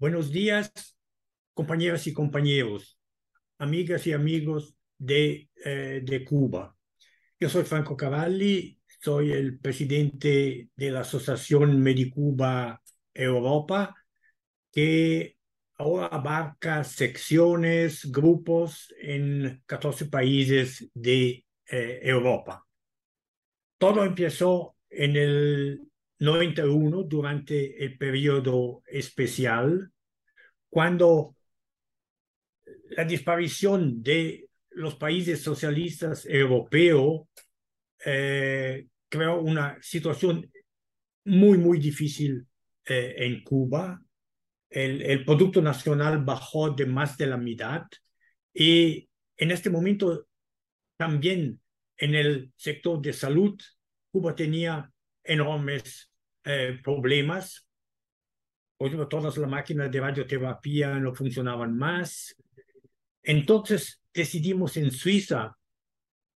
Buenos días, compañeras y compañeros, amigas y amigos eh, de, Cuba. Yo soy Franco Cavalli, soy el presidente de la Asociación Medicuba Europa, que ahora abarca secciones, grupos en 14 países de eh, Europa. Todo empezó en el durante el periodo especial, cuando la disparición de los países socialistas europeos eh, creó una situación muy, muy difícil eh, en Cuba. El, el, Producto Nacional bajó de más de la mitad y en este momento también en el sector de salud, Cuba tenía enormes eh, problemas. todas las máquinas de radioterapia no funcionaban más. Entonces decidimos en Suiza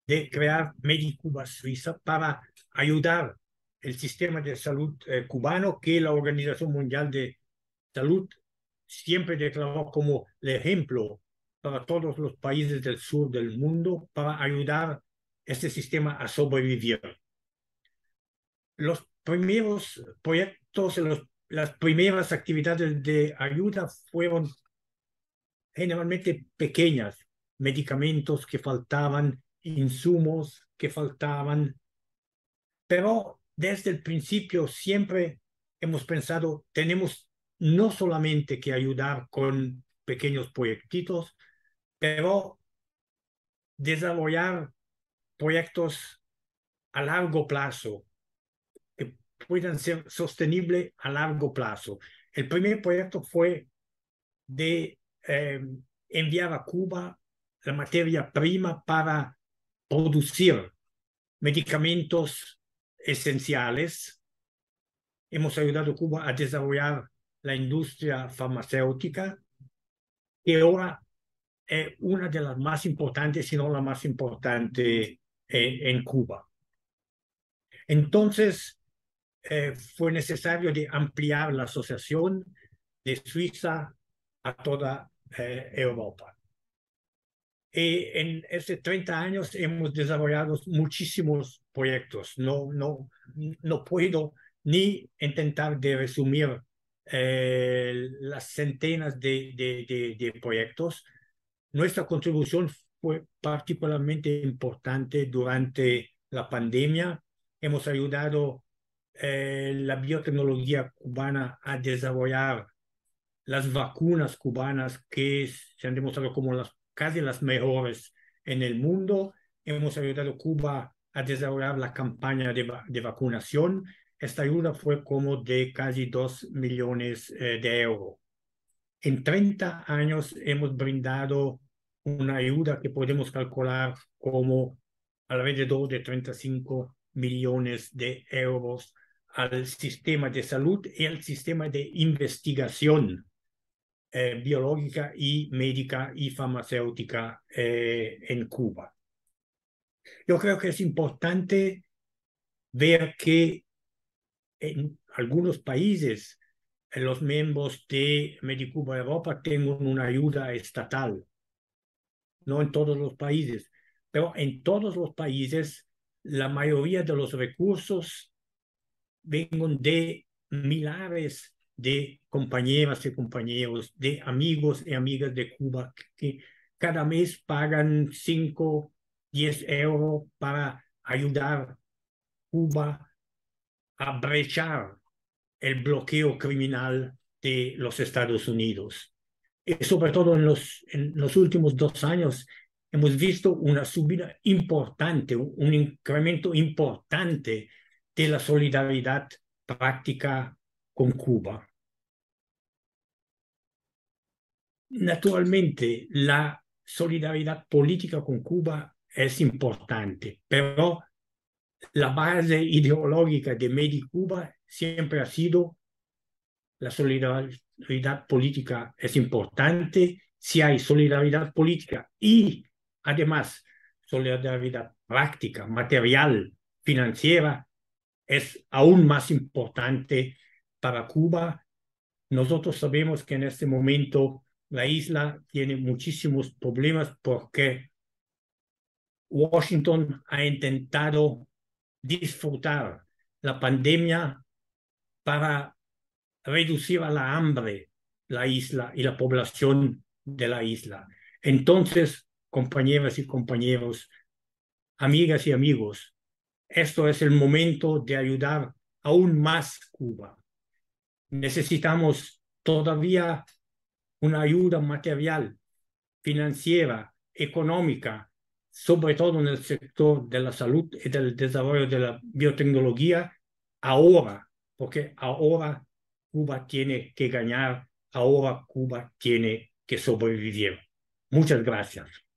de crear Medicuba Suiza para ayudar el sistema de salud eh, cubano que la Organización Mundial de Salud siempre declaró como el ejemplo para todos los países del sur del mundo para ayudar este sistema a sobrevivir los primeros proyectos, las primeras actividades de ayuda fueron generalmente pequeñas, medicamentos que faltaban, insumos que faltaban, pero desde el principio siempre hemos pensado, tenemos no solamente que ayudar con pequeños proyectitos, pero desarrollar proyectos a largo plazo, puedan ser sostenibles a largo plazo. El primer proyecto fue de em, enviar a Cuba la materia prima para producir medicamentos esenciales. Hemos ayudado a Cuba a desarrollar la industria farmacéutica, que ahora es una de las más importantes, si no la más importante eh, en Cuba. Entonces, eh, fue necesario de ampliar la asociación de Suiza a toda eh, Europa. Y en estos 30 años hemos desarrollado muchísimos proyectos. No, no, no puedo ni intentar de resumir eh, las centenas de, de, de, de, proyectos. Nuestra contribución fue particularmente importante durante la pandemia. Hemos ayudado eh, la biotecnología cubana a desarrollar las vacunas cubanas que se han demostrado como las, casi las mejores en el mundo. Hemos ayudado a Cuba a desarrollar la campaña de, vacunación. Esta ayuda fue como de casi 2 millones eh, de euros. En 30 años hemos brindado una ayuda que podemos calcular como alrededor de 35 millones de euros al sistema de salud y al sistema de investigación eh, biológica y médica y farmacéutica eh, en Cuba. Yo creo que es importante ver que en algunos países eh, los miembros de Medicuba Europa tienen una ayuda estatal, no en todos los países, pero en todos los países la mayoría de los recursos vengo de milares de compañeras y compañeros, de amigos y amigas de Cuba que cada mes pagan 5, 10 euros para ayudar a Cuba a brechar el bloqueo criminal de los Estados Unidos. Y sobre todo en los, en los últimos dos años hemos visto una subida importante, un incremento importante de la solidaridad práctica con Cuba. Naturalmente, la solidaridad política con Cuba es importante, pero la base ideológica de Medicuba Cuba siempre ha sido la solidaridad política es importante. Si hay solidaridad política y además solidaridad práctica, material, financiera, es aún más importante para Cuba. Nosotros sabemos que en este momento la isla tiene muchísimos problemas porque Washington ha intentado disfrutar la pandemia para reducir a la hambre la isla y la población de la isla. Entonces, compañeras y compañeros, amigas y amigos, esto es el momento de ayudar aún más Cuba. Necesitamos todavía una ayuda material, financiera, económica, sobre todo en el sector de la salud y del desarrollo de la biotecnología, ahora, porque ahora Cuba tiene que ganar, ahora Cuba tiene que sobrevivir. Muchas gracias.